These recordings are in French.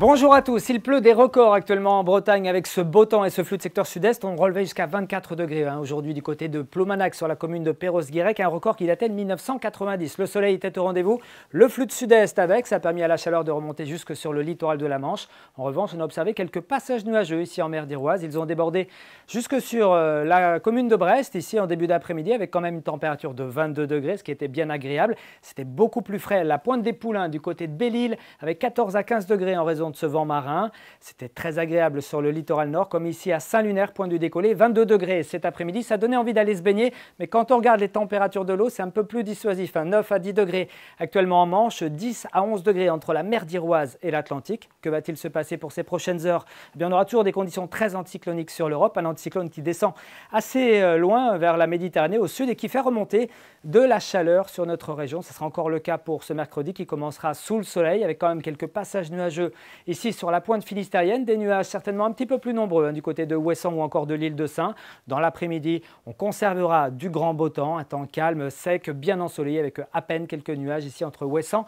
Bonjour à tous, il pleut des records actuellement en Bretagne avec ce beau temps et ce flux de secteur sud-est. On relevait jusqu'à 24 degrés hein, aujourd'hui du côté de Plomanac sur la commune de Perros-Guirec, un record qui datait de 1990. Le soleil était au rendez-vous, le flux de sud-est avec, ça a permis à la chaleur de remonter jusque sur le littoral de la Manche. En revanche, on a observé quelques passages nuageux ici en mer d'Iroise. Ils ont débordé jusque sur euh, la commune de Brest ici en début d'après-midi avec quand même une température de 22 degrés, ce qui était bien agréable. C'était beaucoup plus frais. La pointe des Poulains du côté de Belle-Île avec 14 à 15 degrés en raison de ce vent marin. C'était très agréable sur le littoral nord, comme ici à Saint-Lunaire, point du décollé, 22 degrés cet après-midi. Ça donnait envie d'aller se baigner, mais quand on regarde les températures de l'eau, c'est un peu plus dissuasif, 9 hein. à 10 degrés actuellement en Manche, 10 à 11 degrés entre la mer d'Iroise et l'Atlantique. Que va-t-il se passer pour ces prochaines heures eh bien, On aura toujours des conditions très anticycloniques sur l'Europe, un anticyclone qui descend assez euh, loin vers la Méditerranée au sud et qui fait remonter de la chaleur sur notre région. Ce sera encore le cas pour ce mercredi qui commencera sous le soleil avec quand même quelques passages nuageux Ici, sur la pointe philistérienne, des nuages certainement un petit peu plus nombreux hein, du côté de Ouessant ou encore de l'île de Saint. Dans l'après-midi, on conservera du grand beau temps, un temps calme, sec, bien ensoleillé, avec à peine quelques nuages ici entre Ouessant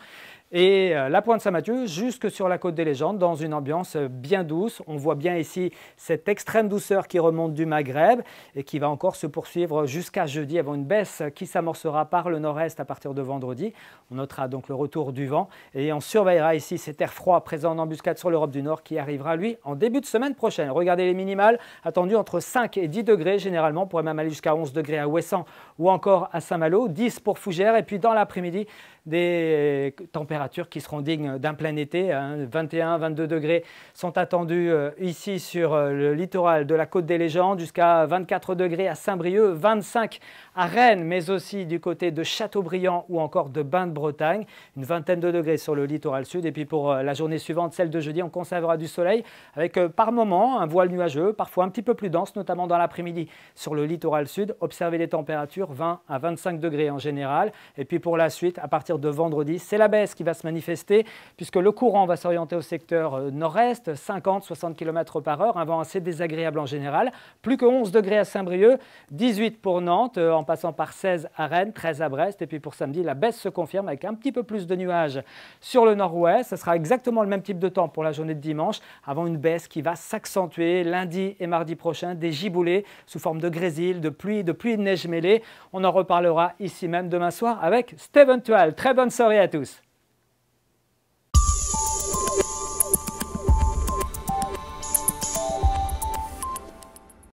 et euh, la pointe Saint-Mathieu jusque sur la côte des légendes dans une ambiance bien douce. On voit bien ici cette extrême douceur qui remonte du Maghreb et qui va encore se poursuivre jusqu'à jeudi avant une baisse qui s'amorcera par le nord-est à partir de vendredi. On notera donc le retour du vent et on surveillera ici cet air froid présent en embuscade sur l'Europe du Nord qui arrivera, lui, en début de semaine prochaine. Regardez les minimales, attendues entre 5 et 10 degrés généralement, pourrait même aller jusqu'à 11 degrés à Ouessant ou encore à Saint-Malo, 10 pour Fougères, et puis dans l'après-midi, des températures qui seront dignes d'un plein été. 21, hein. 22 degrés sont attendus euh, ici sur euh, le littoral de la Côte des Légendes, jusqu'à 24 degrés à Saint-Brieuc, 25 à Rennes, mais aussi du côté de Châteaubriand ou encore de Bain-de-Bretagne, une vingtaine de degrés sur le littoral sud, et puis pour euh, la journée suivante, celle de jeudi, on conservera du soleil avec euh, par moment un voile nuageux, parfois un petit peu plus dense, notamment dans l'après-midi. Sur le littoral sud, observez les températures 20 à 25 degrés en général. Et puis pour la suite, à partir de vendredi, c'est la baisse qui va se manifester puisque le courant va s'orienter au secteur euh, nord-est, 50-60 km par heure, un vent assez désagréable en général. Plus que 11 degrés à Saint-Brieuc, 18 pour Nantes, euh, en passant par 16 à Rennes, 13 à Brest. Et puis pour samedi, la baisse se confirme avec un petit peu plus de nuages sur le nord-ouest. Ce sera exactement le même type de temps pour la journée de dimanche, avant une baisse qui va s'accentuer lundi et mardi prochain, des giboulées sous forme de grésil, de pluie, de pluie de neige mêlée. On en reparlera ici même demain soir avec Steven Tual. Très bonne soirée à tous.